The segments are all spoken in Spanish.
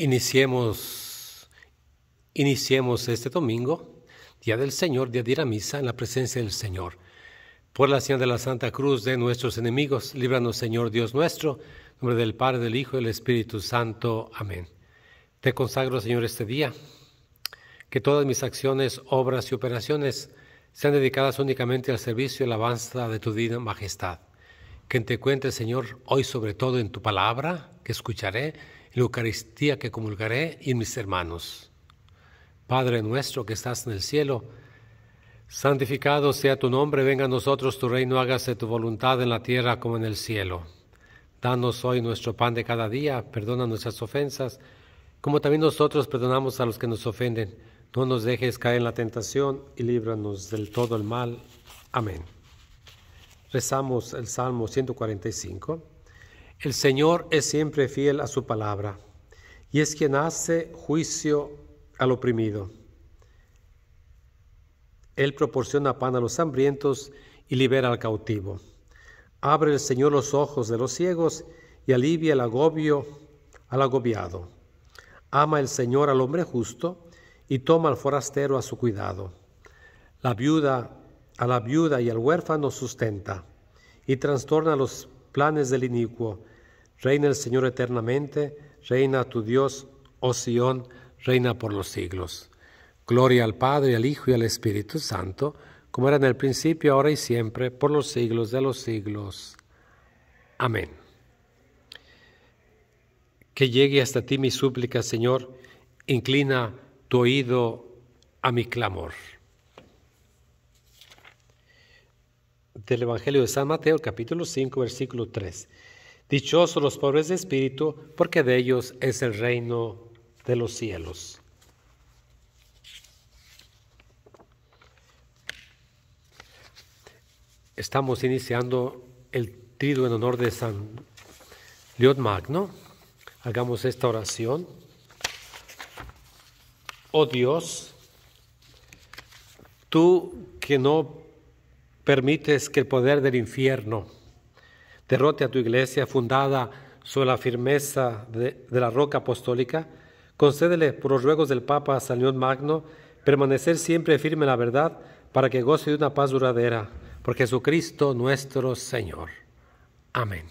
Iniciemos, iniciemos este domingo, Día del Señor, día de ir a misa en la presencia del Señor. Por la señal de la Santa Cruz de nuestros enemigos, líbranos Señor Dios nuestro, en nombre del Padre, del Hijo y del Espíritu Santo. Amén. Te consagro, Señor, este día, que todas mis acciones, obras y operaciones sean dedicadas únicamente al servicio y alabanza de tu divina majestad que te cuente, Señor, hoy sobre todo en tu palabra que escucharé, en la Eucaristía que comulgaré y en mis hermanos. Padre nuestro que estás en el cielo, santificado sea tu nombre, venga a nosotros tu reino, hágase tu voluntad en la tierra como en el cielo. Danos hoy nuestro pan de cada día, perdona nuestras ofensas, como también nosotros perdonamos a los que nos ofenden. No nos dejes caer en la tentación y líbranos del todo el mal. Amén rezamos el Salmo 145. El Señor es siempre fiel a su palabra y es quien hace juicio al oprimido. Él proporciona pan a los hambrientos y libera al cautivo. Abre el Señor los ojos de los ciegos y alivia el agobio al agobiado. Ama el Señor al hombre justo y toma al forastero a su cuidado. La viuda a la viuda y al huérfano sustenta, y trastorna los planes del inicuo. Reina el Señor eternamente, reina tu Dios, oh Sión, reina por los siglos. Gloria al Padre, al Hijo y al Espíritu Santo, como era en el principio, ahora y siempre, por los siglos de los siglos. Amén. Que llegue hasta ti mi súplica, Señor, inclina tu oído a mi clamor. del Evangelio de San Mateo, capítulo 5, versículo 3. Dichosos los pobres de espíritu, porque de ellos es el reino de los cielos. Estamos iniciando el trido en honor de San León Magno. Hagamos esta oración. Oh Dios, tú que no permites que el poder del infierno derrote a tu iglesia fundada sobre la firmeza de, la roca apostólica, concédele por los ruegos del Papa San León Magno permanecer siempre firme en la verdad para que goce de una paz duradera por Jesucristo nuestro Señor. Amén.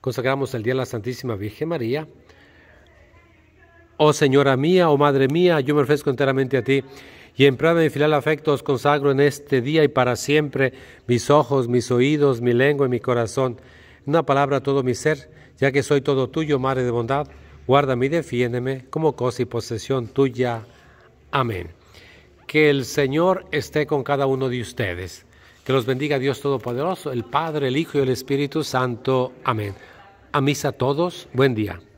Consagramos el día a la Santísima Virgen María. Oh Señora mía, oh Madre mía, yo me ofrezco enteramente a ti y en prueba de mi filial afecto os consagro en este día y para siempre mis ojos, mis oídos, mi lengua y mi corazón. Una palabra a todo mi ser, ya que soy todo tuyo, Madre de bondad, guárdame y defiéndeme como cosa y posesión tuya. Amén. Que el Señor esté con cada uno de ustedes. Que los bendiga Dios Todopoderoso, el Padre, el Hijo y el Espíritu Santo. Amén. A misa a todos. Buen día.